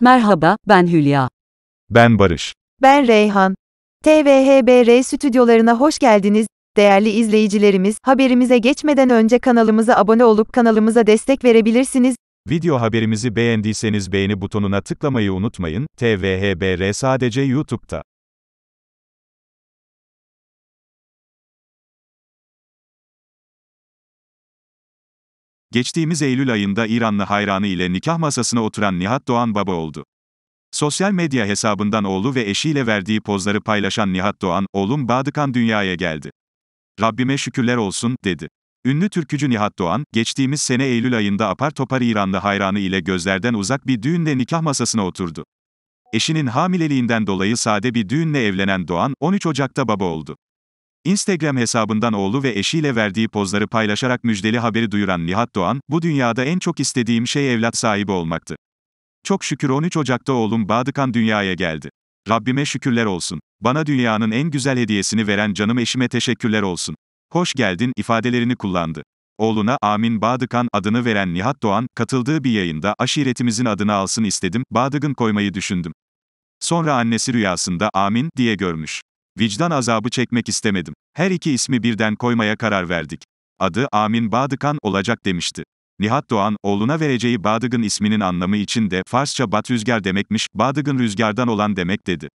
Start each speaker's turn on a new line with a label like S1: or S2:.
S1: Merhaba, ben Hülya.
S2: Ben Barış.
S1: Ben Reyhan. TVHBR stüdyolarına hoş geldiniz. Değerli izleyicilerimiz, haberimize geçmeden önce kanalımıza abone olup kanalımıza destek verebilirsiniz.
S3: Video haberimizi beğendiyseniz beğeni butonuna
S4: tıklamayı unutmayın. TVHBR sadece YouTube'da. Geçtiğimiz Eylül ayında İranlı hayranı ile nikah masasına oturan Nihat Doğan baba
S3: oldu. Sosyal medya hesabından oğlu ve eşiyle verdiği pozları paylaşan Nihat Doğan, oğlum Badıkan dünyaya geldi. Rabbime şükürler olsun, dedi. Ünlü türkücü Nihat Doğan, geçtiğimiz sene Eylül ayında apar topar İranlı hayranı ile gözlerden uzak bir düğünde nikah masasına oturdu. Eşinin hamileliğinden dolayı sade bir düğünle evlenen Doğan, 13 Ocak'ta baba oldu. Instagram hesabından oğlu ve eşiyle verdiği pozları paylaşarak müjdeli haberi duyuran Nihat Doğan, bu dünyada en çok istediğim şey evlat sahibi olmaktı. Çok şükür 13 Ocak'ta oğlum Badıkan dünyaya geldi. Rabbime şükürler olsun. Bana dünyanın en güzel hediyesini veren canım eşime teşekkürler olsun. Hoş geldin ifadelerini kullandı. Oğluna Amin Badıkan adını veren Nihat Doğan, katıldığı bir yayında aşiretimizin adını alsın istedim, Badıgın koymayı düşündüm. Sonra annesi rüyasında Amin diye görmüş vicdan azabı çekmek istemedim. Her iki ismi birden koymaya karar verdik. Adı Amin Badıkan olacak demişti. Nihat Doğan, oğluna vereceği Badıgın isminin anlamı için de Farsça Bat
S4: Rüzgar demekmiş, Badıgın rüzgardan olan demek dedi.